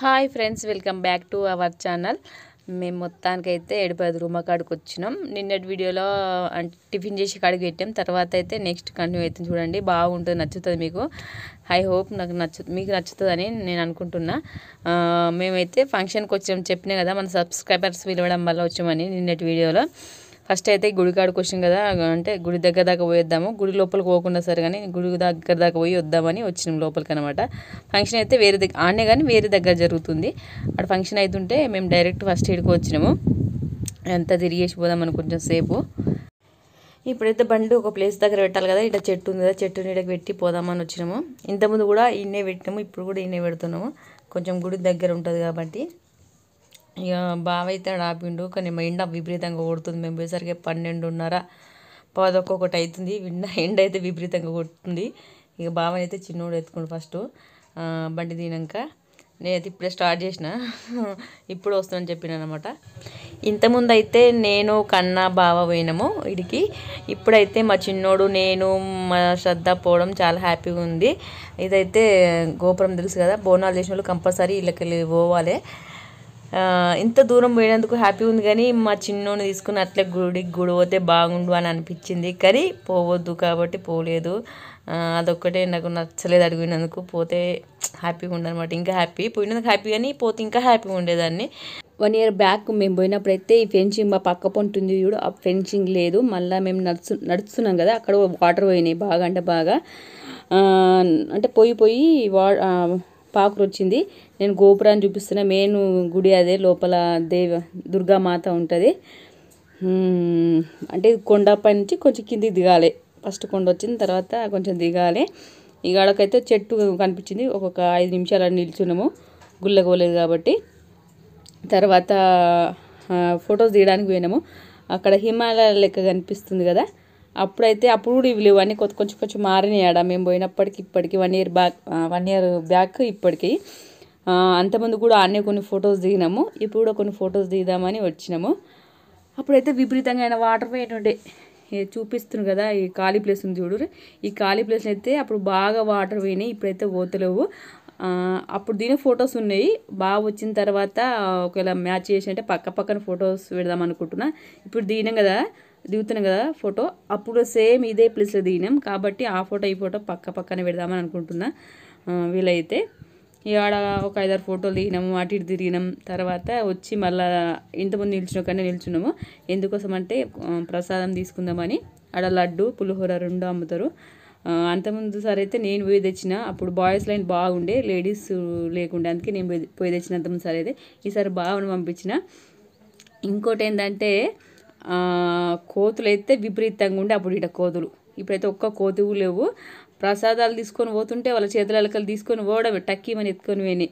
hi friends welcome back to our channel మేము మొత్తానికైతే ఏడుపది room కాడికి వచ్చినాం నిన్నటి వీడియోలో టిఫిన్ చేసి కాడికి పెట్టాం తర్వాత అయితే నెక్స్ట్ కంటిన్యూ అయితే చూడండి బాగుంటుంది నచ్చుతుంది మీకు ఐ హోప్ నాకు నచ్చు మీకు నచ్చుతుందని నేను అనుకుంటున్నా మేమైతే ఫంక్షన్కి వచ్చాం చెప్పినా కదా మన సబ్స్క్రైబర్స్ విలవడం వల్ల వచ్చామని నిన్నటి వీడియోలో ఫస్ట్ అయితే గుడి కాడికి వచ్చింది కదా అంటే గుడి దగ్గర దాకా పోయేద్దాము గుడి లోపలికి పోకుండా సరే కానీ గుడి దగ్గర దాకా పోయి వద్దామని వచ్చినాం లోపలికి అనమాట ఫంక్షన్ అయితే వేరే దగ్గర ఆడనే కానీ వేరే దగ్గర జరుగుతుంది అక్కడ ఫంక్షన్ అవుతుంటే మేము డైరెక్ట్ ఫస్ట్ ఇడికి వచ్చినాము అంతా తిరిగేసి పోదాం కొంచెం సేపు ఇప్పుడైతే బండి ఒక ప్లేస్ దగ్గర పెట్టాలి కదా ఇట్లా చెట్టు ఉంది కదా చెట్టు నీడకి పెట్టి పోదామని వచ్చినాము ఇంతకుముందు కూడా ఇన్నే పెట్టినాము ఇప్పుడు కూడా ఇన్నే పెడుతున్నాము కొంచెం గుడి దగ్గర ఉంటుంది కాబట్టి ఇక బావ అయితే ఆపిండు కానీ మా ఎండ విపరీతంగా కొడుతుంది మేము పోయేసరికి పన్నెండున్నర పదొక్కొకటి అవుతుంది విన్న ఎండ అయితే విపరీతంగా కొడుతుంది ఇక బావని అయితే చిన్నోడు ఎత్తుకుండు ఫస్ట్ బండి తినాక నేనైతే ఇప్పుడే స్టార్ట్ చేసిన ఇప్పుడు వస్తుందని చెప్పిన అనమాట ఇంతకుముందు అయితే నేను కన్నా బావ పోయినాము ఇడికి ఇప్పుడైతే మా చిన్నోడు నేను మా శ్రద్ధ పోవడం చాలా హ్యాపీగా ఉంది ఇదైతే గోపురం తెలుసు కదా బోనాలు చేసిన వాళ్ళు కంపల్సరీ వీళ్ళకి పోవాలి ఇంత దూరం పోయినందుకు హ్యాపీ ఉంది కానీ మా చిన్నోని తీసుకుని అట్లే గుడికి గుడి పోతే బాగుండు అని అనిపించింది కానీ పోవద్దు కాబట్టి పోలేదు అదొక్కటే నాకు నచ్చలేదు అడిగినందుకు పోతే హ్యాపీగా ఉండనమాట ఇంకా హ్యాపీ పోయినందుకు హ్యాపీ కానీ పోతే ఇంకా హ్యాపీగా ఉండేదాన్ని వన్ ఇయర్ బ్యాక్ మేము పోయినప్పుడైతే ఈ ఫెన్సింగ్ మా పక్క పొంటుంది చూడు ఆ ఫెన్సింగ్ లేదు మళ్ళీ మేము నడుచు నడుస్తున్నాం కదా అక్కడ వాటర్ పోయినాయి బాగా అంటే బాగా అంటే పోయి పోయి వా పాకురు వచ్చింది నేను గోపురాన్ని చూపిస్తున్న మెయిన్ గుడి అదే లోపల దేవ దుర్గామాత ఉంటుంది అంటే కొండపై నుంచి కొంచెం కిందికి దిగాలి ఫస్ట్ కొండ వచ్చిన తర్వాత కొంచెం దిగాలి ఇక ఆడకైతే చెట్టు కనిపించింది ఒక్కొక్క ఐదు నిమిషాలు నిల్చున్నాము గుల్లగోలేదు కాబట్టి తర్వాత ఫొటోస్ తీయడానికి పోయినాము అక్కడ హిమాలయ లెక్క కనిపిస్తుంది కదా అప్పుడైతే అప్పుడు కూడా ఇవి లేవు అన్నీ కొంచెం కొంచెం కొంచెం మారినాయాడ మేము పోయినప్పటికి ఇప్పటికి one year back one year back ఇప్పటికి అంతమంది కూడా అన్నీ కొన్ని ఫొటోస్ దిగినాము ఇప్పుడు కూడా కొన్ని ఫొటోస్ దిగుదామని వచ్చినాము అప్పుడైతే విపరీతంగా అయినా వాటర్ పోయేటుండే చూపిస్తుంది కదా ఈ ఖాళీ ప్లేస్ ఉంది చూడు ఈ ఖాళీ ప్లేస్ అయితే అప్పుడు బాగా వాటర్ పోయినాయి ఇప్పుడైతే పోతలేవు అప్పుడు దీని ఫొటోస్ ఉన్నాయి బాగా వచ్చిన తర్వాత ఒకవేళ మ్యాచ్ చేసి అంటే పక్క పక్కన ఫొటోస్ పెడదాం అనుకుంటున్నా ఇప్పుడు దీనం కదా దిగుతున్నాం కదా ఫోటో అప్పుడు సేమ్ ఇదే ప్లేస్లో దిగినాం కాబట్టి ఆ ఫోటో ఈ ఫోటో పక్క పక్కనే పెడదామని అనుకుంటున్నా వీలైతే ఆడ ఒక ఐదారు ఫోటోలు దిగినాము అటు ఇటు తిరిగినాం తర్వాత వచ్చి మళ్ళీ ఇంతకుముందు నిల్చున్న కానీ నిల్చున్నాము ఎందుకోసం అంటే ప్రసాదం తీసుకుందామని ఆడ లడ్డు పులిహోర రెండు అమ్ముతారు అంతకుముందు సరే అయితే నేను పోయి తెచ్చిన అప్పుడు బాయ్స్ లైన్ బాగుండే లేడీస్ లేకుండే అందుకే నేను పోయి తెచ్చిన అంతకుముందు సరే అయితే ఈసారి బావని పంపించిన ఇంకోటి ఏంటంటే కోతులు అయితే విపరీతంగా ఉండే అప్పుడు ఇట కోతులు ఇప్పుడైతే ఒక్క కోతువు లేవు ప్రసాదాలు తీసుకొని పోతుంటే వాళ్ళ చేతుల ఎలకలు తీసుకొని పోవడమే టక్కీమని ఎత్తుకొని పోయి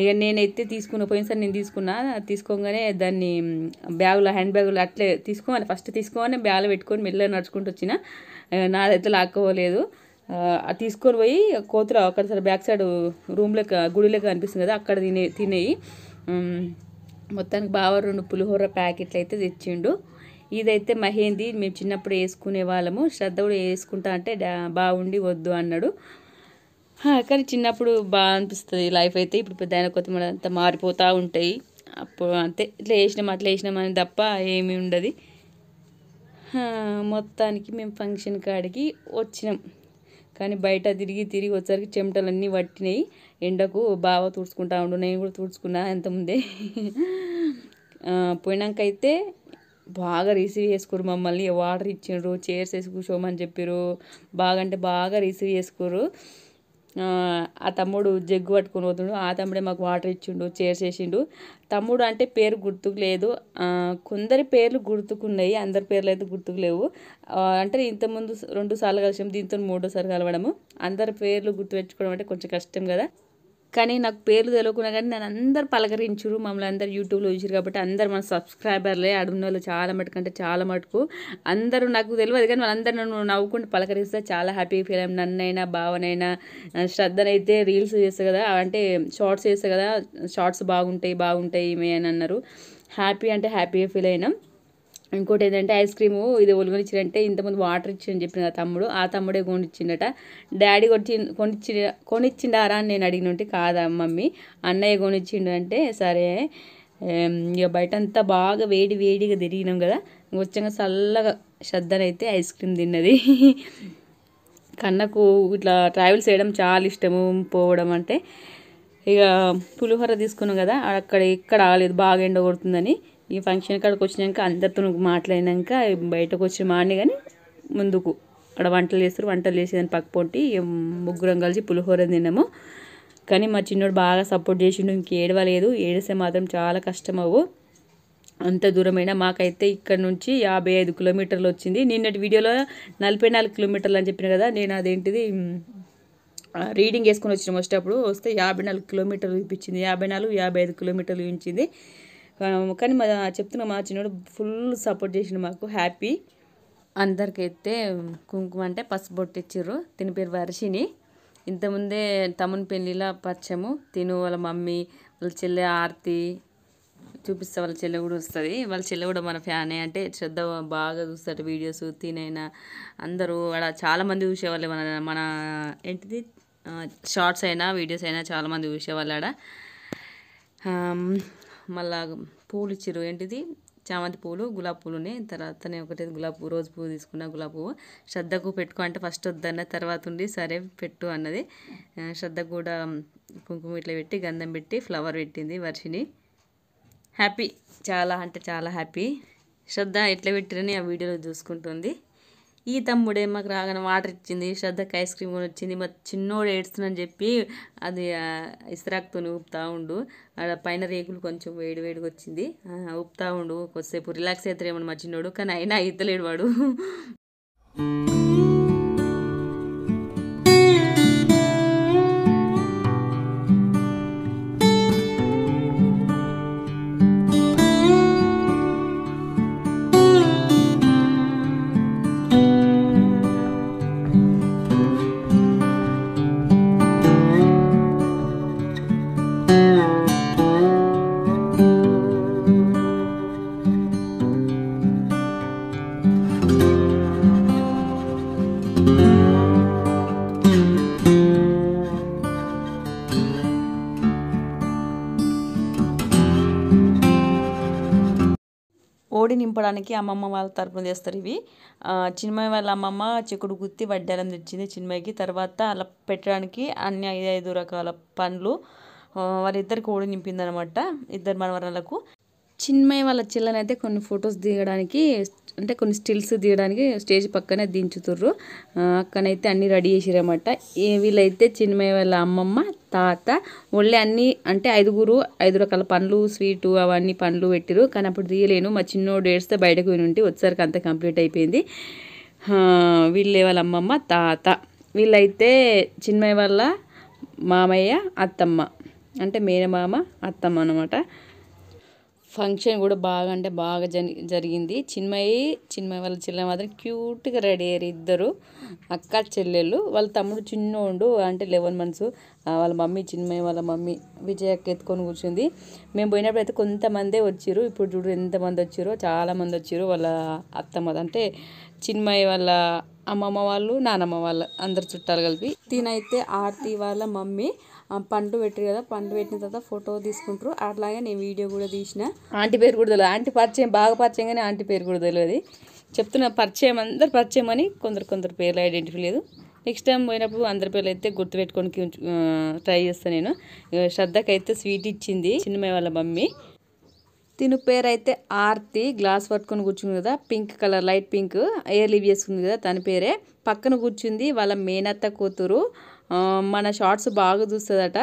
ఇక నేనైతే తీసుకుని పోయినసారి నేను తీసుకున్నా తీసుకోగానే దాన్ని బ్యాగులో హ్యాండ్ బ్యాగులో అట్లే తీసుకోవాలి ఫస్ట్ తీసుకోగానే బ్యాగులు పెట్టుకొని మెల్లగా నడుచుకుంటూ వచ్చిన నాదైతే లాక్కోలేదు తీసుకొని పోయి కోతుల అక్కడ బ్యాక్ సైడ్ రూమ్లో గుడిలో కనిపిస్తుంది కదా అక్కడ తినే తినేయి మొత్తానికి బావ రెండు పులిహోర ప్యాకెట్లు అయితే తెచ్చిండు ఇదైతే మహేంది మేము చిన్నప్పుడు వేసుకునే వాళ్ళము శ్రద్ధ కూడా వేసుకుంటా అంటే బాగుండి వద్దు అన్నాడు కానీ చిన్నప్పుడు బాగా అనిపిస్తుంది లైఫ్ అయితే ఇప్పుడు పెద్ద అయిన కొత్త అంతా మారిపోతూ ఉంటాయి అప్పుడు అంతే ఇట్లా వేసినాం అట్లా వేసినాం అని తప్ప ఏమి ఉండదు మొత్తానికి మేము ఫంక్షన్ కాడికి వచ్చినాం కానీ బయట తిరిగి తిరిగి వచ్చేసరికి అన్నీ పట్టినాయి ఎండకు బాగా తుడుచుకుంటా ఉండు నేను కూడా తుడుచుకున్నా ఎంతముందే పోయినాకైతే బాగా రిసీవ్ చేసుకోరు మమ్మల్ని వాటర్ ఇచ్చిండ్రు చైర్స్ వేసి కూర్చోమని చెప్పారు బాగా అంటే బాగా రిసీవ్ చేసుకురు ఆ తమ్ముడు జగ్గు పట్టుకుని పోతుండు ఆ తమ్ముడే మాకు వాటర్ ఇచ్చిండు చైర్స్ వేసిండు తమ్ముడు అంటే పేరు గుర్తుకు లేదు కొందరి పేర్లు గుర్తుకున్నాయి అందరి పేర్లు అయితే గుర్తుకు లేవు అంటే ఇంతకుముందు రెండు సార్లు కలిసాము దీంతో మూడోసారి కలవడము అందరి పేర్లు గుర్తు పెట్టుకోవడం అంటే కొంచెం కష్టం కదా కానీ నాకు పేర్లు తెలియకుండా కానీ నన్ను అందరు పలకరించరు మమ్మల్ని అందరు యూట్యూబ్లో చూసారు కాబట్టి అందరు మన సబ్స్క్రైబర్లే అడుగున్న వాళ్ళు చాలా మటుకు అంటే చాలా మటుకు అందరూ నాకు తెలియదు కానీ వాళ్ళందరూ నన్ను నవ్వుకుంటూ పలకరిస్తే చాలా హ్యాపీగా ఫీల్ అయ్యాం నన్నైనా భావనైనా శ్రద్ధనైతే రీల్స్ చేస్తాయి కదా అంటే షార్ట్స్ చేస్తాయి కదా షార్ట్స్ బాగుంటాయి బాగుంటాయి ఏమే అని అన్నారు హ్యాపీ అంటే హ్యాపీగా ఫీల్ అయినాం ఇంకోటి ఏంటంటే ఐస్ క్రీము ఇది ఒలిగొనిచ్చిందంటే ఇంతకుముందు వాటర్ ఇచ్చిందని చెప్పిన తమ్ముడు ఆ తమ్ముడే కొనిచ్చిండట డాడీ కొట్టి కొనిచ్చి కొనిచ్చిండారా అని నేను అడిగిన ఉంటే కాదా మమ్మీ అన్నయ్య కొనిచ్చిండు అంటే సరే ఇక బయట అంతా బాగా వేడి వేడిగా తిరిగినాం కదా వచ్చాక చల్లగా శ్రద్ధనైతే ఐస్ క్రీమ్ తిన్నది కన్నకు ఇట్లా ట్రావెల్ చేయడం చాలా ఇష్టము పోవడం అంటే ఇక పులిహోర తీసుకున్నాం కదా అక్కడ ఎక్కడ ఆగలేదు బాగా ఎండ కొడుతుందని ఈ ఫంక్షన్ కాడికి వచ్చినాక అందరితో మాట్లాడినాక బయటకు వచ్చి మాని కానీ ముందుకు అక్కడ వంటలు చేస్తారు వంటలు చేసేదాన్ని పక్క పొంటి ముగ్గురం కలిసి పులిహోర తిన్నాము కానీ మా చిన్నోడు బాగా సపోర్ట్ చేసిండు ఇంక ఏడవలేదు ఏడిస్తే మాత్రం చాలా కష్టం అవ్వు అంత దూరమైన మాకైతే ఇక్కడ నుంచి యాభై ఐదు కిలోమీటర్లు వచ్చింది నిన్నటి వీడియోలో నలభై నాలుగు కిలోమీటర్లు అని చెప్పిన కదా నేను అదేంటిది రీడింగ్ వేసుకొని వచ్చిన వచ్చేటప్పుడు వస్తే యాభై నాలుగు కిలోమీటర్లు ఇప్పించింది యాభై నాలుగు యాభై ఐదు కిలోమీటర్లు ఇప్పించింది కానీ మా చెప్తున్నా మా చిన్నోడు ఫుల్ సపోర్ట్ చేసిన మాకు హ్యాపీ అందరికైతే కుంకుమ అంటే పసుపు ఇచ్చారు తిని పేరు వర్షిని ఇంతకుముందే తమ్ముని పెళ్ళిలా పరిచయము తిను వాళ్ళ మమ్మీ వాళ్ళ చెల్లె ఆర్తి చూపిస్తా వాళ్ళ చెల్లె కూడా వస్తుంది వాళ్ళ చెల్లె కూడా మన ఫ్యానే అంటే శ్రద్ధ బాగా చూస్తాడు వీడియోస్ తినైనా అందరూ అక్కడ చాలామంది చూసేవాళ్ళు మన మన ఏంటిది షార్ట్స్ అయినా వీడియోస్ అయినా చాలామంది చూసేవాళ్ళు ఆడ మళ్ళా పూలు ఇచ్చిరు ఏంటిది చామంతి పూలు గులాబీ ఉన్నాయి తర్వాత నేను ఒకటి గులాబీ రోజు పువ్వు తీసుకున్న గులాబీ పువ్వు శ్రద్ధకు పెట్టుకో అంటే ఫస్ట్ వద్దన్న తర్వాత ఉండి సరే పెట్టు అన్నది శ్రద్ధ కూడా కుంకుమ ఇట్లా పెట్టి గంధం పెట్టి ఫ్లవర్ పెట్టింది వర్షిని హ్యాపీ చాలా అంటే చాలా హ్యాపీ శ్రద్ధ ఎట్లా పెట్టిరని ఆ వీడియోలో చూసుకుంటుంది ఈ తమ్ముడే మాకు రాగానే వాటర్ ఇచ్చింది శ్రద్ధకి ఐస్ క్రీమ్ కూడా వచ్చింది మా చిన్నోడు ఏడుస్తుందని చెప్పి అది ఇస్రాక్తో ఊపుతా ఉండు ఆడ పైన రేకులు కొంచెం వేడి వేడిగా వచ్చింది ఊపుతా ఉండు కొద్దిసేపు రిలాక్స్ అవుతారేమో మా చిన్నోడు కానీ అయినా ఈతలేడు వాడు నింపడానికి అమ్మమ్మ వాళ్ళ తరపున చేస్తారు ఇవి చిన్మయ్య వాళ్ళ అమ్మమ్మ చిక్కుడు గుత్తి వడ్డాలం తెచ్చింది చిన్మయ్యకి తర్వాత అలా పెట్టడానికి అన్ని ఐదు ఐదు రకాల పండ్లు వాళ్ళిద్దరికి ఓడి నింపిందనమాట ఇద్దరు మనవరాలకు చిన్మయ్య వాళ్ళ చిల్లనైతే కొన్ని ఫొటోస్ దిగడానికి అంటే కొన్ని స్టిల్స్ తీయడానికి స్టేజ్ పక్కనే దించుతుర్రు అక్కనైతే అన్నీ రెడీ అనమాట వీళ్ళైతే చిన్నమయ్య వాళ్ళ అమ్మమ్మ తాత ఒళ్ళే అన్నీ అంటే ఐదుగురు ఐదు రకాల పండ్లు స్వీటు అవన్నీ పండ్లు పెట్టిరు కానీ అప్పుడు తీయలేను మా చిన్నోడు ఏడిస్తే బయటకు పోయి ఉంటే వచ్చేసరికి అంతా కంప్లీట్ అయిపోయింది వీళ్ళే వాళ్ళ అమ్మమ్మ తాత వీళ్ళైతే చిన్మయ్య వాళ్ళ మామయ్య అత్తమ్మ అంటే మేనమామ అత్తమ్మ అనమాట ఫంక్షన్ కూడా బాగా అంటే బాగా జరిగింది చిన్మయి చిన్మయి వాళ్ళ చెల్లె మాత్రం క్యూట్గా రెడీ అయ్యారు ఇద్దరు అక్క చెల్లెళ్ళు వాళ్ళ తమ్ముడు చిన్నోండు అంటే లెవెన్ మంత్స్ వాళ్ళ మమ్మీ చిన్మయి వాళ్ళ మమ్మీ విజయక్క ఎత్తుకొని కూర్చుంది మేము పోయినప్పుడు అయితే కొంతమందే వచ్చారు ఇప్పుడు చూడు ఎంతమంది వచ్చారో చాలామంది వచ్చారు వాళ్ళ అత్తమ్మ అంటే చిన్మయి వాళ్ళ అమ్మమ్మ వాళ్ళు నానమ్మ వాళ్ళు అందరు చుట్టాలు కలిపి తినైతే ఆర్తి వాళ్ళ మమ్మీ పండు పెట్టారు కదా పండు పెట్టిన తర్వాత ఫోటో తీసుకుంటారు అట్లాగే నేను వీడియో కూడా తీసిన ఆంటీ పేరు కూడా తెలియదు ఆంటీ పరిచయం బాగా పరిచయం కానీ ఆంటీ పేరు కూడా తెలియదు చెప్తున్న పరిచయం అందరు పరిచయం అని కొందరు కొందరు పేర్లు ఐడెంటిఫై లేదు నెక్స్ట్ టైం పోయినప్పుడు అందరి పేర్లు అయితే గుర్తుపెట్టుకోనికి ట్రై చేస్తాను నేను శ్రద్ధకి అయితే స్వీట్ ఇచ్చింది చిన్నమయ్య వాళ్ళ మమ్మీ తిను పేరు అయితే ఆర్తి గ్లాస్ పట్టుకొని కూర్చుంది కదా pink colour light pink hair leave చేసుకుంది కదా తన పేరే పక్కన కూర్చుంది వాళ్ళ మేనత్త కూతురు మన షార్ట్స్ బాగా చూస్తుందట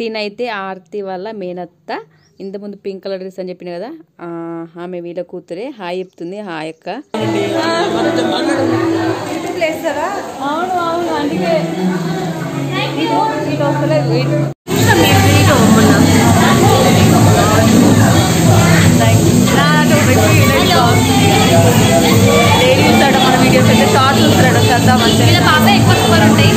తినైతే ఆర్తి వల్ల మేనత్త ఇంతకుముందు పింక్ కలర్ డ్రెస్ అని చెప్పిన కదా ఆమె వీళ్ళ కూతురే హాయ్ చెప్తుంది హాయ్ అక్క లేడీస్ మన వీడియోస్ అయితే షార్ట్ చూస్తున్నాడు చేద్దామంటే పాప ఎక్కువ ఉంటాయి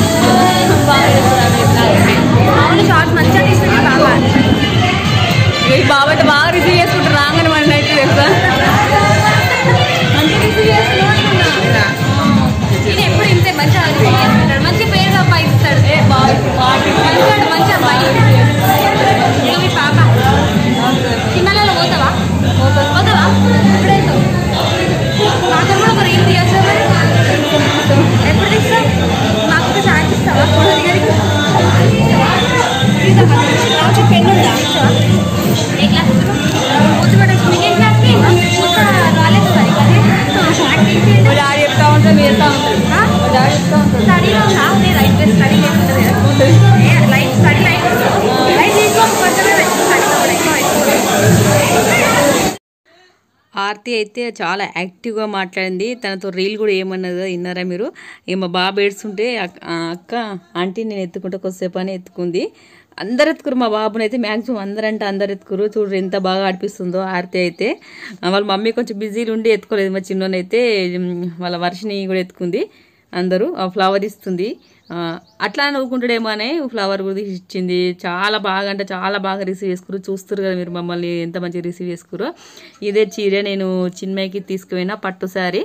అయితే చాలా యాక్టివ్గా మాట్లాడింది తనతో రీల్ కూడా ఏమన్నది విన్నారా మీరు ఏమో బాబు ఏడుస్తుంటే అక్క ఆంటీ నేను ఎత్తుకుంటే కొద్దిసేపు అని ఎత్తుకుంది అందరు ఎత్తుకురు మా బాబుని అయితే మ్యాక్సిమం అందరంటే అందరు ఎత్తుకురు చూడు ఎంత బాగా ఆడిపిస్తుందో ఆర్తి అయితే వాళ్ళ మమ్మీ కొంచెం బిజీలు ఉండి ఎత్తుకోలేదు మా చిన్నోనైతే వాళ్ళ వర్షిని కూడా ఎత్తుకుంది అందరూ ఫ్లవర్ ఇస్తుంది అట్లా నవ్వుకుంటాడేమో అనే ఫ్లవర్ గురించి ఇచ్చింది చాలా బాగా అంటే చాలా బాగా రిసీవ్ చేసుకురు చూస్తారు కదా మీరు మమ్మల్ని ఎంత మంచిగా రిసీవ్ చేసుకురు ఇదే చీర నేను చిన్మయ్యకి తీసుకుపోయినా పట్టు సారీ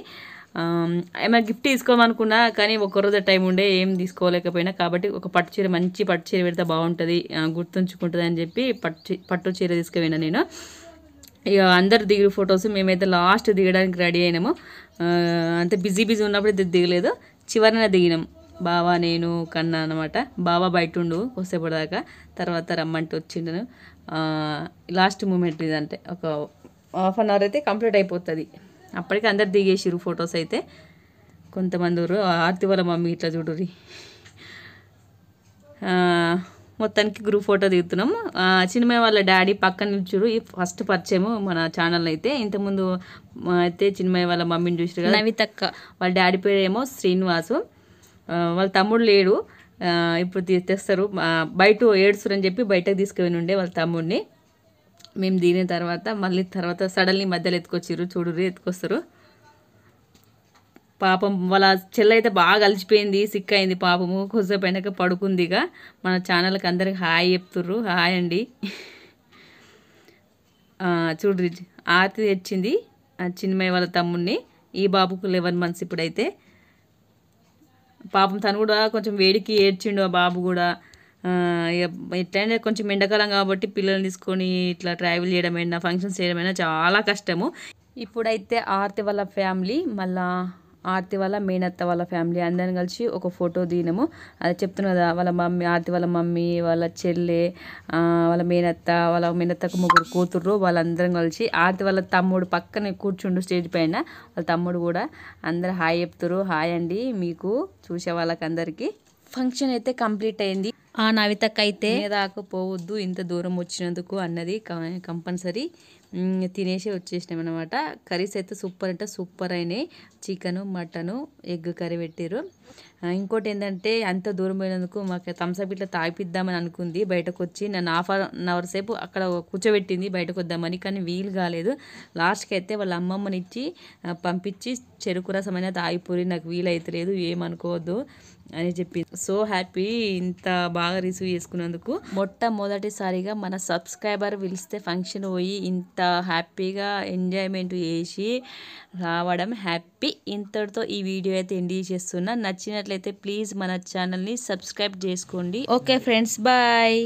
ఏమైనా గిఫ్ట్ తీసుకోమనుకున్నా కానీ రోజు టైం ఉండే ఏం తీసుకోలేకపోయినా కాబట్టి ఒక పట్టు చీర మంచి పట్టు చీర పెడితే బాగుంటుంది గుర్తుంచుకుంటుంది అని చెప్పి పట్టు పట్టు చీర తీసుకుపోయినా నేను ఇక అందరు దిగిన ఫొటోస్ మేమైతే లాస్ట్ దిగడానికి రెడీ అయినాము అంతే బిజీ బిజీ ఉన్నప్పుడు దిగలేదు చివరిన దిగినాం బావా నేను కన్నా అనమాట బావా బయట ఉండు కొసేపటి దాకా తర్వాత రమ్మంటూ వచ్చిండను లాస్ట్ మూమెంట్ ఇదంటే ఒక హాఫ్ అన్ అవర్ అయితే కంప్లీట్ అయిపోతుంది అప్పటికి అందరు దిగేసిరు ఫొటోస్ అయితే కొంతమంది ఊరు ఆర్తి వాళ్ళ మమ్మీ ఇట్లా చూడురి మొత్తానికి గ్రూప్ ఫోటో దిగుతున్నాము చిన్నమయ్య వాళ్ళ డాడీ పక్కన నిల్చుడు ఈ ఫస్ట్ పరిచయము మన ఛానల్ అయితే ఇంతకుముందు అయితే చిన్నమయ్య వాళ్ళ మమ్మీని చూసారు కదా నవితక్క వాళ్ళ డాడీ పేరేమో శ్రీనివాసు వాళ్ళ తమ్ముడు లేడు ఇప్పుడు తెస్తారు బయట ఏడుస్తారు అని చెప్పి బయటకు తీసుకుని ఉండే వాళ్ళ తమ్ముడిని మేము దిగిన తర్వాత మళ్ళీ తర్వాత సడన్లీ మధ్యలో ఎత్తుకొచ్చారు చూడు ఎత్తుకొస్తారు పాపం వాళ్ళ చెల్లె అయితే బాగా అలిచిపోయింది సిక్ అయింది పాపము కొద్దిసేపు అయినాక పడుకుందిగా మన ఛానల్కి అందరికి హాయ్ చెప్తుర్రు హాయ్ అండి చూడు ఆర్తి తెచ్చింది చిన్నమయ్య వాళ్ళ తమ్ముడిని ఈ బాబుకు లెవెన్ మంత్స్ ఇప్పుడైతే పాపం తను కూడా కొంచెం వేడికి ఏడ్చిండు ఆ బాబు కూడా ఎట్లయినా కొంచెం ఎండాకాలం కాబట్టి పిల్లల్ని తీసుకొని ఇట్లా ట్రావెల్ చేయడమైనా ఫంక్షన్స్ చేయడమైనా చాలా కష్టము ఇప్పుడైతే ఆర్తి వాళ్ళ ఫ్యామిలీ మళ్ళా ఆర్తి వాళ్ళ మేనత్త వాళ్ళ ఫ్యామిలీ అందరం కలిసి ఒక ఫోటో దిగినాము అది చెప్తున్నారు కదా వాళ్ళ మమ్మీ ఆర్తి వాళ్ళ మమ్మీ వాళ్ళ చెల్లె వాళ్ళ మేనత్త వాళ్ళ మేనత్తకు ముగ్గురు కూతుర్రు వాళ్ళందరం కలిసి ఆర్తి వాళ్ళ తమ్ముడు పక్కనే కూర్చుండు స్టేజ్ పైన వాళ్ళ తమ్ముడు కూడా అందరు హాయ్ చెప్తారు హాయ్ అండి మీకు చూసే అందరికీ ఫంక్షన్ అయితే కంప్లీట్ అయింది ఆ నవితకైతే దాకా పోవద్దు ఇంత దూరం వచ్చినందుకు అన్నది కంపల్సరీ తినేసి వచ్చేసినాం అనమాట కర్రీస్ అయితే సూపర్ అంటే సూపర్ అయినాయి చికెను మటను ఎగ్ కర్రీ పెట్టారు ఇంకోటి ఏంటంటే అంత దూరం పోయినందుకు మాకు తమ్సప్ ఇట్లా తాగిపిద్దామని అనుకుంది బయటకు వచ్చి నన్ను హాఫ్ అన్ అవర్ సేపు అక్కడ కూర్చోబెట్టింది బయటకు వద్దామని కానీ వీలు కాలేదు లాస్ట్కి అయితే వాళ్ళ అమ్మమ్మని ఇచ్చి పంపించి చెరుకు రసం అనేది తాగిపోయి నాకు వీలైతలేదు ఏమనుకోవద్దు అని చెప్పి సో హ్యాపీ ఇంత బాగా రిసీవ్ చేసుకున్నందుకు మొట్టమొదటిసారిగా మన సబ్స్క్రైబర్ పిలిస్తే ఫంక్షన్ పోయి ఇంత హ్యాపీగా ఎంజాయ్మెంట్ చేసి రావడం హ్యాపీ ఇంతటితో ఈ వీడియో అయితే ఎండి చేస్తున్నా నచ్చినట్లయితే ప్లీజ్ మన ఛానల్ని సబ్స్క్రైబ్ చేసుకోండి ఓకే ఫ్రెండ్స్ బాయ్